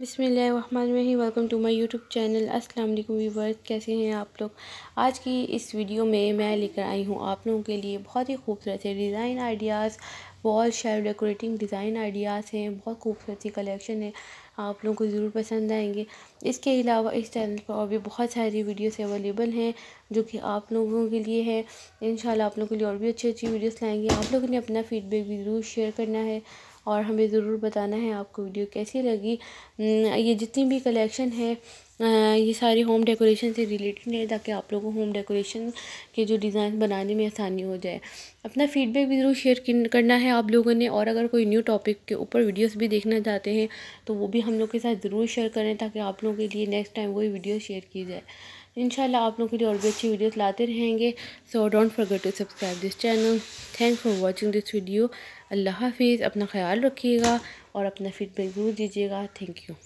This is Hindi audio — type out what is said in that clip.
बिसमीम welcome to my YouTube channel अस्सलाम वालेकुम व्यूवर्स कैसे हैं आप लोग आज की इस वीडियो में मैं लेकर आई हूँ आप लोगों के लिए बहुत ही खूबसूरत है design ideas wall shell decorating design ideas हैं बहुत खूबसूरत सी कलेक्शन है आप लोगों को ज़रूर पसंद आएंगे इसके अलावा इस चैनल पर और भी बहुत सारी वीडियोस अवेलेबल हैं जो कि आप लोगों के लिए है इन आप लोगों के लिए और भी अच्छी अच्छी वीडियोस लाएंगे आप लोगों ने अपना फीडबैक भी ज़रूर शेयर करना है और हमें ज़रूर बताना है आपको वीडियो कैसी लगी ये जितनी भी कलेक्शन है ये सारी होम डेकोरेशन से रिलेटेड है ताकि आप लोगों को होम डेकोरेशन के जो डिज़ाइन बनाने में आसानी हो जाए अपना फीडबैक भी ज़रूर शेयर करना है आप लोगों ने और अगर कोई न्यू टॉपिक के ऊपर वीडियोस भी देखना चाहते हैं तो वो भी हम लोग के साथ ज़रूर शेयर करें ताकि आप लोगों के लिए नेक्स्ट टाइम वही वीडियो शेयर की जाए इन आप लोगों के लिए और भी अच्छी वीडियोज़ लाते रहेंगे so don't forget to subscribe this channel thank for watching this video अल्लाह हाफिज़ अपना ख्याल रखिएगा और अपना फीडबैक ज़रूर दीजिएगा थैंक यू